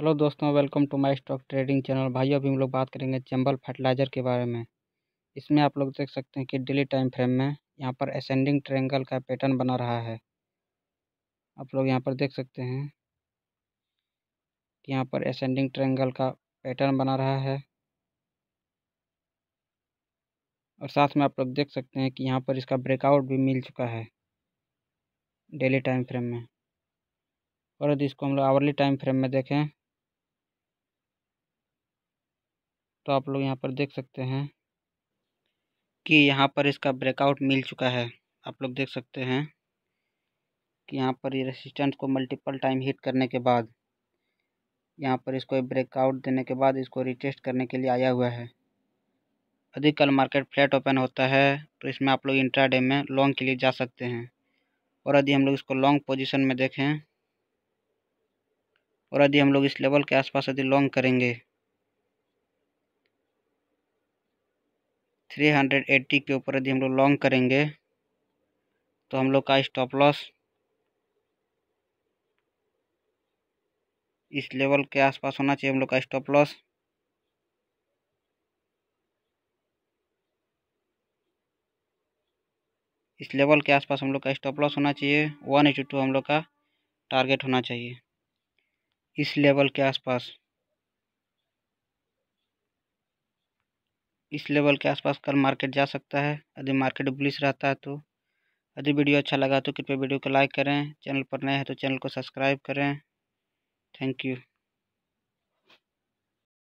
hello दोस्तों welcome to my stock trading channel भाई अभी हम लोग बात करेंगे चंबल फर्टिलाइज़र के बारे में इसमें आप लोग देख सकते हैं कि डेली टाइम फ्रेम में यहाँ पर असेंडिंग ट्रेंगल का पैटर्न बना रहा है आप लोग यहाँ पर देख सकते हैं कि यहाँ पर असेंडिंग ट्रेंगल का पैटर्न बना रहा है और साथ में आप लोग देख सकते हैं कि यहाँ पर इसका ब्रेकआउट भी मिल चुका है डेली टाइम फ्रेम में और यदि इसको हम लोग आवर्ली टाइम फ्रेम में देखें तो आप लोग यहाँ पर देख सकते हैं कि यहाँ पर इसका ब्रेकआउट मिल चुका है आप लोग देख सकते हैं कि यहाँ पर ये रेसिस्टेंस को मल्टीपल टाइम हिट करने के बाद यहाँ पर इसको ब्रेकआउट देने के बाद इसको रिटेस्ट करने के लिए आया हुआ है यदि कल मार्केट फ्लैट ओपन होता है तो इसमें आप लोग इंट्राडे में लॉन्ग के लिए जा सकते हैं और यदि हम लोग इसको लॉन्ग पोजीशन में देखें और यदि हम लोग इस लेवल के आसपास यदि लॉन्ग करेंगे थ्री हंड्रेड एट्टी के ऊपर यदि हम लोग लॉन्ग करेंगे तो हम लोग का स्टॉप लॉस इस लेवल के आसपास होना चाहिए हम लोग का स्टॉप लॉस इस लेवल के आसपास हम लोग का स्टॉप लॉस होना चाहिए वन इंटू टू हम लोग का टारगेट होना चाहिए इस लेवल के आसपास इस लेवल के आसपास कल मार्केट जा सकता है यदि मार्केट बुलिस रहता है तो यदि वीडियो अच्छा लगा तो कृपया वीडियो को लाइक करें चैनल पर नए हैं तो चैनल को सब्सक्राइब करें थैंक यू